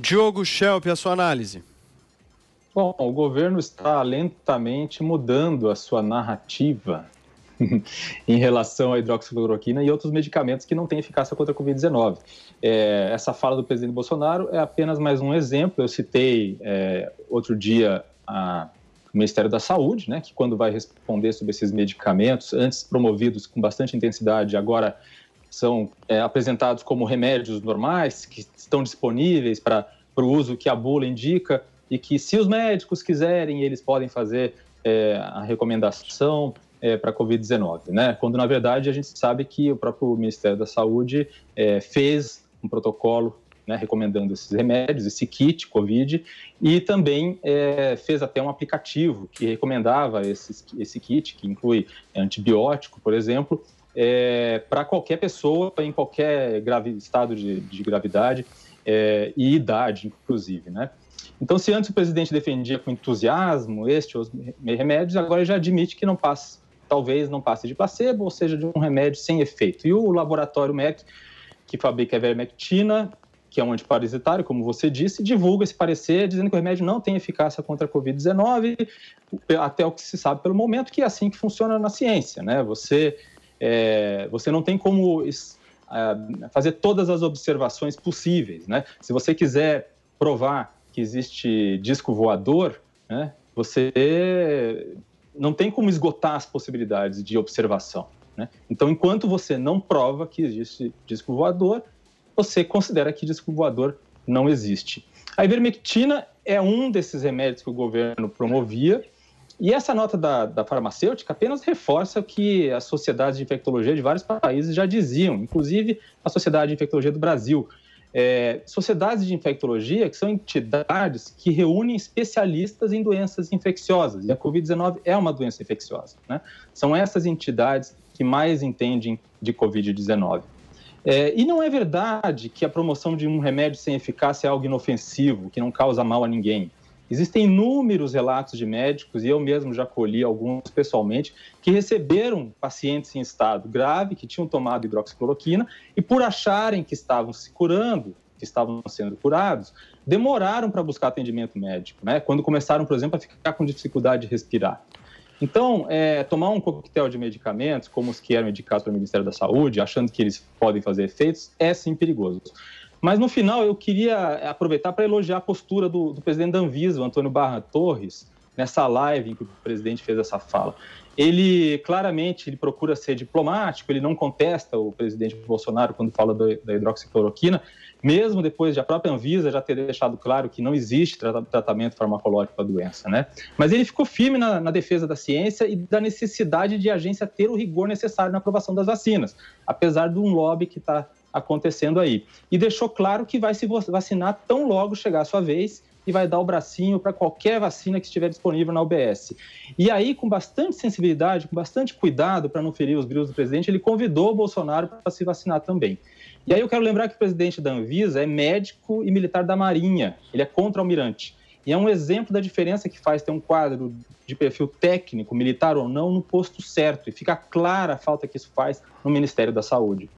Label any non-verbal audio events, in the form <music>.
Diogo Schelp, a sua análise. Bom, o governo está lentamente mudando a sua narrativa <laughs> em relação à hidroxicloroquina e outros medicamentos que não têm eficácia contra a Covid-19. É, essa fala do presidente Bolsonaro é apenas mais um exemplo. Eu citei é, outro dia a, o Ministério da Saúde, né, que quando vai responder sobre esses medicamentos, antes promovidos com bastante intensidade, agora são é, apresentados como remédios normais, que estão disponíveis para o uso que a bula indica, e que, se os médicos quiserem, eles podem fazer é, a recomendação é, para a Covid-19, né? Quando, na verdade, a gente sabe que o próprio Ministério da Saúde é, fez um protocolo né, recomendando esses remédios, esse kit COVID, e também é, fez até um aplicativo que recomendava esses, esse kit, que inclui antibiótico, por exemplo, é, para qualquer pessoa, em qualquer grave, estado de, de gravidade é, e idade, inclusive, né? Então, se antes o presidente defendia com entusiasmo este ou os remédios, agora já admite que não passa, talvez não passe de placebo, ou seja, de um remédio sem efeito. E o laboratório MEC, que fabrica a vermectina, que é um antiparasitário, como você disse, divulga esse parecer dizendo que o remédio não tem eficácia contra a Covid-19, até o que se sabe pelo momento, que é assim que funciona na ciência, né? Você é, você não tem como fazer todas as observações possíveis, né? Se você quiser provar que existe disco voador, né, você não tem como esgotar as possibilidades de observação. Né? Então, enquanto você não prova que existe disco voador, você considera que disco voador não existe. A ivermectina é um desses remédios que o governo promovia e essa nota da, da farmacêutica apenas reforça o que as sociedades de infectologia de vários países já diziam, inclusive a Sociedade de Infectologia do Brasil. É, sociedades de infectologia que são entidades que reúnem especialistas em doenças infecciosas, e a Covid-19 é uma doença infecciosa. Né? São essas entidades que mais entendem de Covid-19. É, e não é verdade que a promoção de um remédio sem eficácia é algo inofensivo, que não causa mal a ninguém. Existem inúmeros relatos de médicos, e eu mesmo já colhi alguns pessoalmente, que receberam pacientes em estado grave, que tinham tomado hidroxicloroquina, e por acharem que estavam se curando, que estavam sendo curados, demoraram para buscar atendimento médico, né? quando começaram, por exemplo, a ficar com dificuldade de respirar. Então, é, tomar um coquetel de medicamentos, como os que eram indicados pelo Ministério da Saúde, achando que eles podem fazer efeitos, é sim perigoso. Mas no final eu queria aproveitar para elogiar a postura do, do presidente da Anvisa, Antônio Barra Torres, nessa live em que o presidente fez essa fala. Ele claramente ele procura ser diplomático, ele não contesta o presidente Bolsonaro quando fala do, da hidroxicloroquina, mesmo depois de a própria Anvisa já ter deixado claro que não existe tratamento farmacológico para a doença, né? Mas ele ficou firme na, na, defesa da ciência e da necessidade de a agência ter o rigor necessário na aprovação das vacinas, apesar de um lobby que está acontecendo aí. E deixou claro que vai se vacinar tão logo chegar a sua vez e vai dar o bracinho para qualquer vacina que estiver disponível na UBS. E aí, com bastante sensibilidade, com bastante cuidado para não ferir os brilhos do presidente, ele convidou o Bolsonaro para se vacinar também. E aí eu quero lembrar que o presidente da Anvisa é médico e militar da Marinha, ele é contra-almirante. E é um exemplo da diferença que faz ter um quadro de perfil técnico, militar ou não, no posto certo. E fica clara a falta que isso faz no Ministério da Saúde.